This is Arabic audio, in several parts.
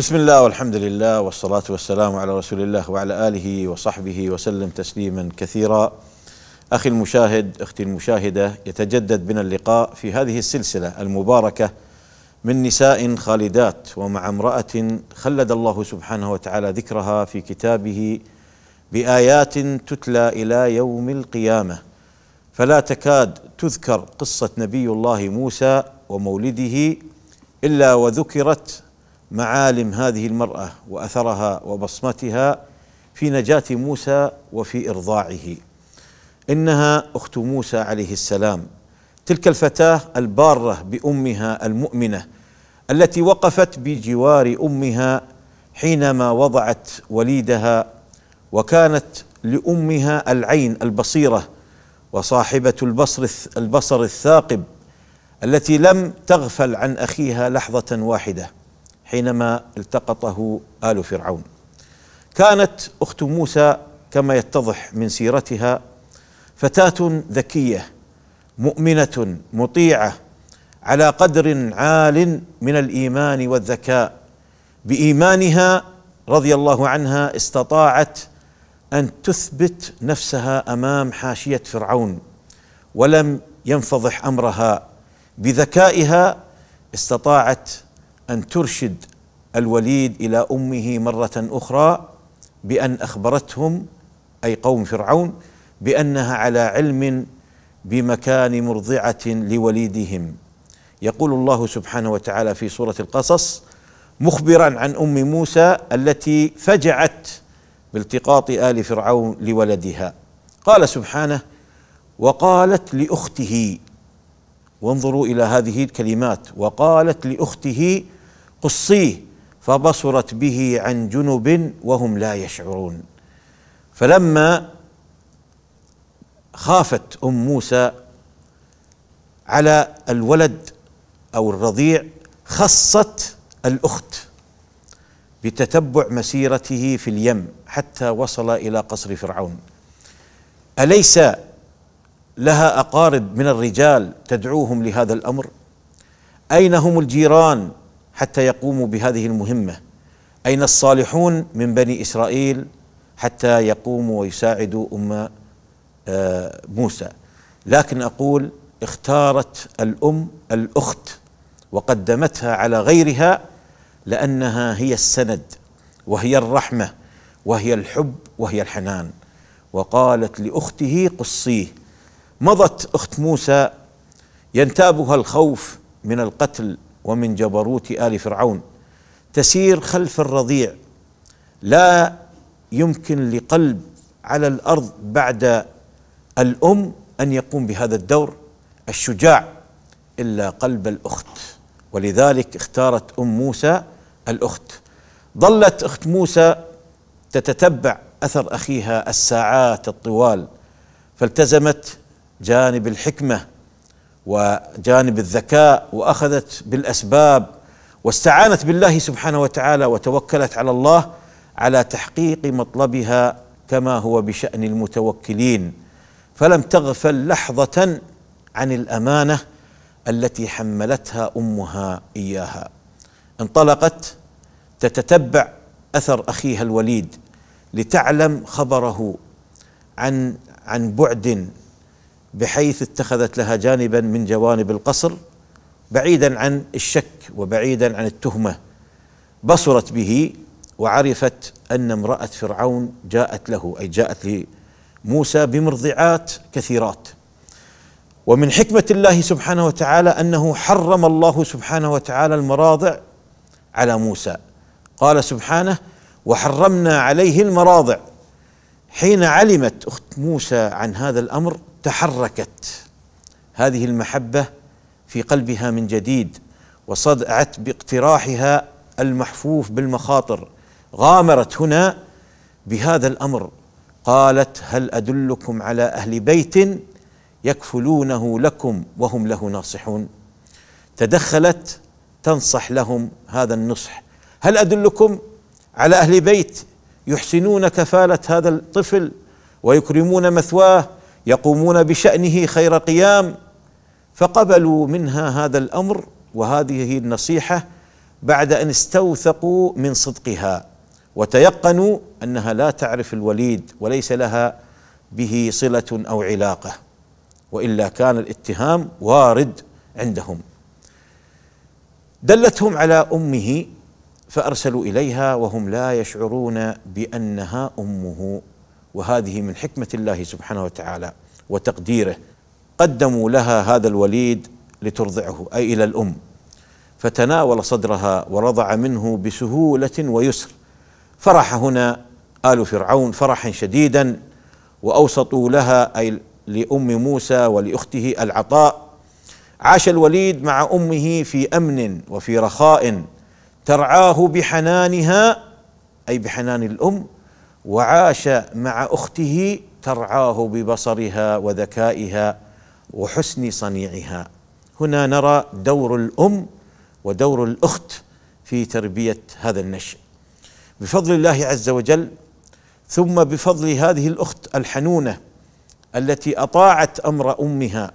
بسم الله والحمد لله والصلاة والسلام على رسول الله وعلى آله وصحبه وسلم تسليما كثيرا أخي المشاهد أختي المشاهدة يتجدد بنا اللقاء في هذه السلسلة المباركة من نساء خالدات ومع امرأة خلد الله سبحانه وتعالى ذكرها في كتابه بآيات تتلى إلى يوم القيامة فلا تكاد تذكر قصة نبي الله موسى ومولده إلا وذكرت معالم هذه المراه واثرها وبصمتها في نجاه موسى وفي ارضاعه انها اخت موسى عليه السلام تلك الفتاه الباره بامها المؤمنه التي وقفت بجوار امها حينما وضعت وليدها وكانت لامها العين البصيره وصاحبه البصر البصر الثاقب التي لم تغفل عن اخيها لحظه واحده حينما التقطه آل فرعون كانت أخت موسى كما يتضح من سيرتها فتاة ذكية مؤمنة مطيعة على قدر عال من الإيمان والذكاء بإيمانها رضي الله عنها استطاعت أن تثبت نفسها أمام حاشية فرعون ولم ينفضح أمرها بذكائها استطاعت ان ترشد الوليد الى امه مره اخرى بان اخبرتهم اي قوم فرعون بانها على علم بمكان مرضعه لوليدهم يقول الله سبحانه وتعالى في سوره القصص مخبرا عن ام موسى التي فجعت بالتقاط ال فرعون لولدها قال سبحانه وقالت لاخته وانظروا الى هذه الكلمات وقالت لاخته قصيه فبصرت به عن جنب وهم لا يشعرون فلما خافت ام موسى على الولد او الرضيع خصت الاخت بتتبع مسيرته في اليم حتى وصل الى قصر فرعون اليس لها اقارب من الرجال تدعوهم لهذا الامر اين هم الجيران حتى يقوموا بهذه المهمه اين الصالحون من بني اسرائيل حتى يقوموا ويساعدوا ام آه، موسى لكن اقول اختارت الام الاخت وقدمتها على غيرها لانها هي السند وهي الرحمه وهي الحب وهي الحنان وقالت لاخته قصيه مضت اخت موسى ينتابها الخوف من القتل ومن جبروت ال فرعون تسير خلف الرضيع لا يمكن لقلب على الارض بعد الام ان يقوم بهذا الدور الشجاع الا قلب الاخت ولذلك اختارت ام موسى الاخت ظلت اخت موسى تتتبع اثر اخيها الساعات الطوال فالتزمت جانب الحكمه وجانب الذكاء واخذت بالاسباب واستعانت بالله سبحانه وتعالى وتوكلت على الله على تحقيق مطلبها كما هو بشان المتوكلين فلم تغفل لحظه عن الامانه التي حملتها امها اياها انطلقت تتتبع اثر اخيها الوليد لتعلم خبره عن عن بعد بحيث اتخذت لها جانبا من جوانب القصر بعيدا عن الشك وبعيدا عن التهمه بصرت به وعرفت ان امراه فرعون جاءت له اي جاءت لموسى بمرضعات كثيرات ومن حكمه الله سبحانه وتعالى انه حرم الله سبحانه وتعالى المراضع على موسى قال سبحانه وحرمنا عليه المراضع حين علمت اخت موسى عن هذا الامر تحركت هذه المحبه في قلبها من جديد وصدعت باقتراحها المحفوف بالمخاطر غامرت هنا بهذا الامر قالت هل ادلكم على اهل بيت يكفلونه لكم وهم له ناصحون تدخلت تنصح لهم هذا النصح هل ادلكم على اهل بيت يحسنون كفاله هذا الطفل ويكرمون مثواه يقومون بشانه خير قيام فقبلوا منها هذا الامر وهذه النصيحه بعد ان استوثقوا من صدقها وتيقنوا انها لا تعرف الوليد وليس لها به صله او علاقه والا كان الاتهام وارد عندهم دلتهم على امه فارسلوا اليها وهم لا يشعرون بانها امه وهذه من حكمه الله سبحانه وتعالى وتقديره قدموا لها هذا الوليد لترضعه اي الى الام فتناول صدرها ورضع منه بسهوله ويسر فرح هنا ال فرعون فرحا شديدا واوسطوا لها اي لام موسى ولاخته العطاء عاش الوليد مع امه في امن وفي رخاء ترعاه بحنانها اي بحنان الام وعاش مع اخته ترعاه ببصرها وذكائها وحسن صنيعها هنا نرى دور الام ودور الاخت في تربيه هذا النشء بفضل الله عز وجل ثم بفضل هذه الاخت الحنونه التي اطاعت امر امها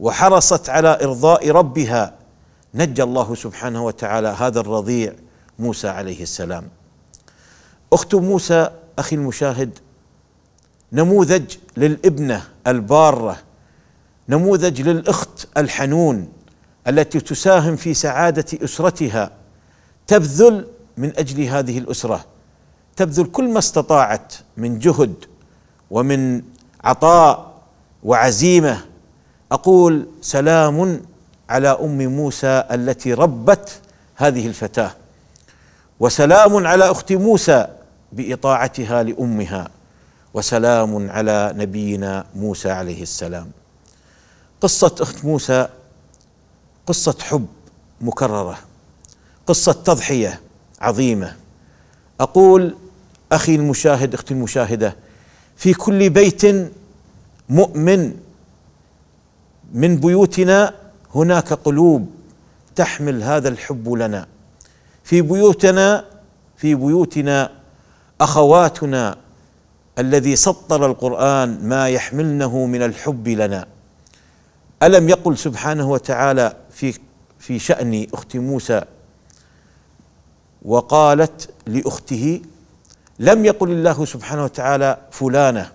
وحرصت على ارضاء ربها نجى الله سبحانه وتعالى هذا الرضيع موسى عليه السلام اخت موسى اخي المشاهد نموذج للابنه الباره نموذج للاخت الحنون التي تساهم في سعاده اسرتها تبذل من اجل هذه الاسره تبذل كل ما استطاعت من جهد ومن عطاء وعزيمه اقول سلام على ام موسى التي ربت هذه الفتاه وسلام على اخت موسى باطاعتها لامها وسلام على نبينا موسى عليه السلام قصه اخت موسى قصه حب مكرره قصه تضحيه عظيمه اقول اخي المشاهد اختي المشاهده في كل بيت مؤمن من بيوتنا هناك قلوب تحمل هذا الحب لنا في بيوتنا في بيوتنا اخواتنا الذي سطر القران ما يحملنه من الحب لنا الم يقل سبحانه وتعالى في في شان اخت موسى وقالت لاخته لم يقل الله سبحانه وتعالى فلانه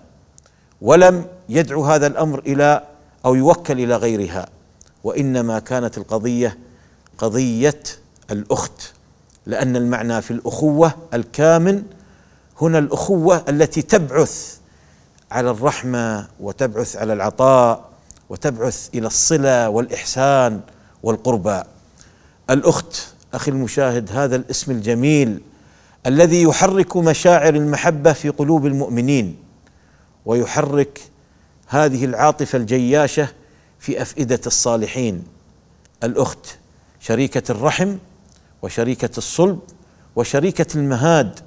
ولم يدعو هذا الامر الى او يوكل الى غيرها وانما كانت القضيه قضيه الاخت لان المعنى في الاخوه الكامن هنا الاخوه التي تبعث على الرحمه وتبعث على العطاء وتبعث الى الصله والاحسان والقربى الاخت اخي المشاهد هذا الاسم الجميل الذي يحرك مشاعر المحبه في قلوب المؤمنين ويحرك هذه العاطفه الجياشه في افئده الصالحين الاخت شريكه الرحم وشريكه الصلب وشريكه المهاد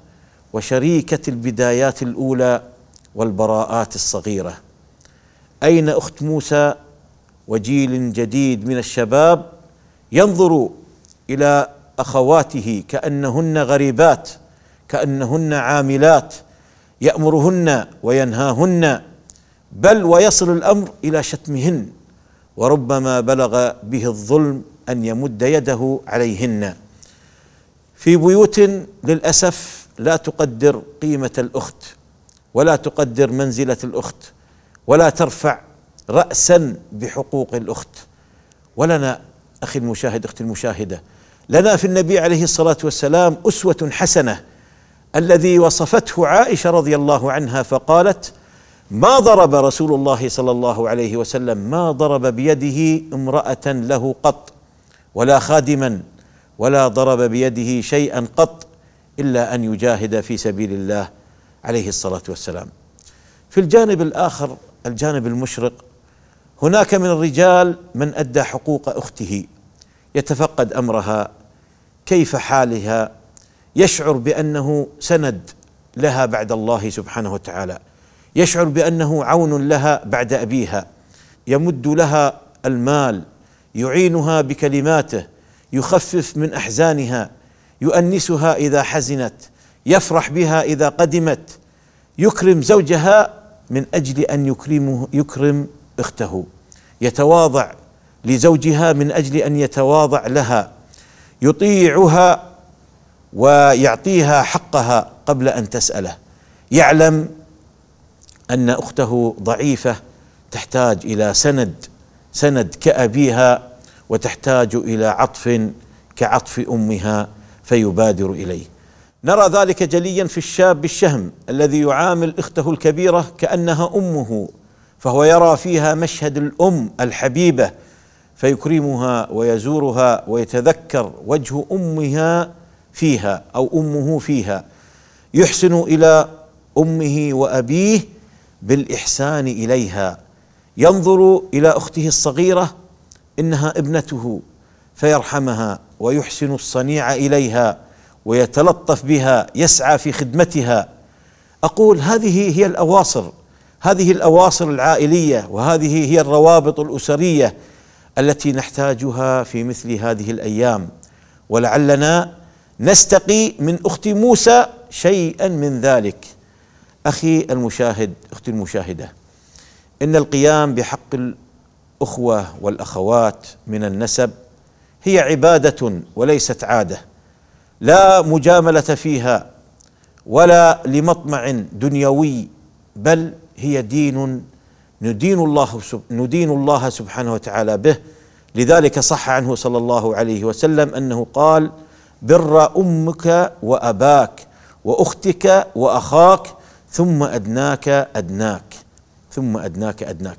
وشريكه البدايات الاولى والبراءات الصغيره اين اخت موسى وجيل جديد من الشباب ينظر الى اخواته كانهن غريبات كانهن عاملات يامرهن وينهاهن بل ويصل الامر الى شتمهن وربما بلغ به الظلم ان يمد يده عليهن في بيوت للاسف لا تقدر قيمه الاخت ولا تقدر منزله الاخت ولا ترفع راسا بحقوق الاخت ولنا اخي المشاهد اختي المشاهده لنا في النبي عليه الصلاه والسلام اسوه حسنه الذي وصفته عائشه رضي الله عنها فقالت ما ضرب رسول الله صلى الله عليه وسلم ما ضرب بيده امراه له قط ولا خادما ولا ضرب بيده شيئا قط الا ان يجاهد في سبيل الله عليه الصلاه والسلام في الجانب الاخر الجانب المشرق هناك من الرجال من ادى حقوق اخته يتفقد امرها كيف حالها يشعر بانه سند لها بعد الله سبحانه وتعالى يشعر بانه عون لها بعد ابيها يمد لها المال يعينها بكلماته يخفف من احزانها يؤنسها اذا حزنت يفرح بها اذا قدمت يكرم زوجها من اجل ان يكرمه يكرم اخته يتواضع لزوجها من اجل ان يتواضع لها يطيعها ويعطيها حقها قبل ان تساله يعلم ان اخته ضعيفه تحتاج الى سند سند كابيها وتحتاج الى عطف كعطف امها فيبادر اليه نرى ذلك جليا في الشاب الشهم الذي يعامل اخته الكبيره كانها امه فهو يرى فيها مشهد الام الحبيبه فيكرمها ويزورها ويتذكر وجه امها فيها او امه فيها يحسن الى امه وابيه بالاحسان اليها ينظر الى اخته الصغيره انها ابنته فيرحمها ويحسن الصنيع اليها ويتلطف بها يسعى في خدمتها اقول هذه هي الاواصر هذه الاواصر العائليه وهذه هي الروابط الاسريه التي نحتاجها في مثل هذه الايام ولعلنا نستقي من اخت موسى شيئا من ذلك اخي المشاهد اختي المشاهده ان القيام بحق الاخوه والاخوات من النسب هي عباده وليست عاده لا مجامله فيها ولا لمطمع دنيوي بل هي دين ندين الله ندين الله سبحانه وتعالى به لذلك صح عنه صلى الله عليه وسلم انه قال بر امك واباك واختك واخاك ثم أدناك أدناك ثم أدناك أدناك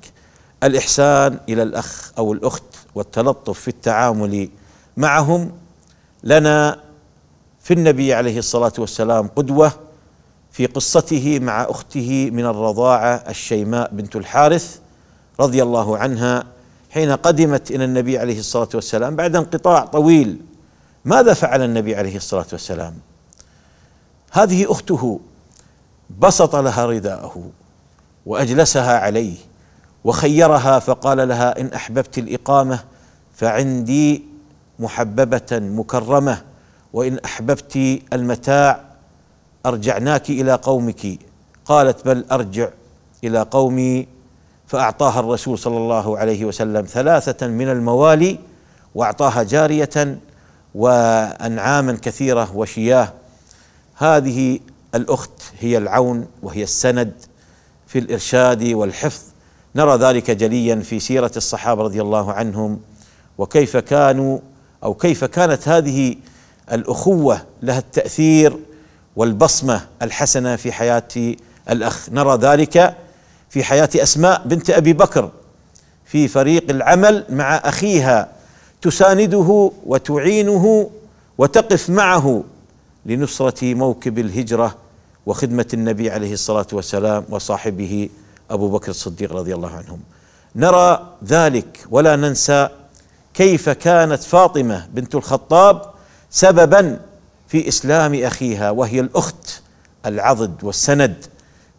الإحسان إلى الأخ أو الأخت والتلطف في التعامل معهم لنا في النبي عليه الصلاة والسلام قدوة في قصته مع أخته من الرضاعة الشيماء بنت الحارث رضي الله عنها حين قدمت إلى النبي عليه الصلاة والسلام بعد انقطاع طويل ماذا فعل النبي عليه الصلاة والسلام هذه أخته بسط لها رداءه واجلسها عليه وخيرها فقال لها ان احببت الاقامه فعندي محببه مكرمه وان احببت المتاع ارجعناك الى قومك قالت بل ارجع الى قومي فاعطاها الرسول صلى الله عليه وسلم ثلاثه من الموالي واعطاها جاريه وانعاما كثيره وشياه هذه الأخت هي العون وهي السند في الإرشاد والحفظ نرى ذلك جليا في سيرة الصحابة رضي الله عنهم وكيف كانوا أو كيف كانت هذه الأخوة لها التأثير والبصمة الحسنة في حياة الأخ نرى ذلك في حياة أسماء بنت أبي بكر في فريق العمل مع أخيها تسانده وتعينه وتقف معه لنصرة موكب الهجرة وخدمة النبي عليه الصلاة والسلام وصاحبه أبو بكر الصديق رضي الله عنهم نرى ذلك ولا ننسى كيف كانت فاطمة بنت الخطاب سببا في إسلام أخيها وهي الأخت العضد والسند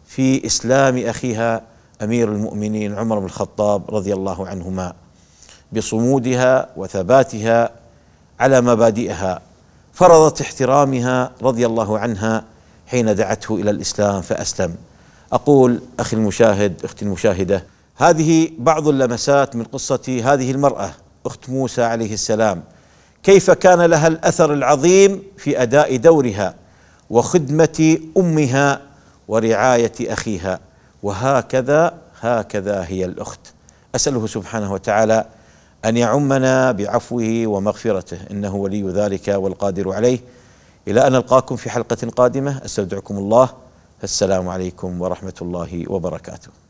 في إسلام أخيها أمير المؤمنين عمر بن الخطاب رضي الله عنهما بصمودها وثباتها على مبادئها فرضت احترامها رضي الله عنها حين دعته الى الاسلام فاسلم. اقول اخي المشاهد اختي المشاهده هذه بعض اللمسات من قصه هذه المراه اخت موسى عليه السلام كيف كان لها الاثر العظيم في اداء دورها وخدمه امها ورعايه اخيها وهكذا هكذا هي الاخت اساله سبحانه وتعالى ان يعمنا بعفوه ومغفرته انه ولي ذلك والقادر عليه إلى أن ألقاكم في حلقة قادمة أستودعكم الله السلام عليكم ورحمة الله وبركاته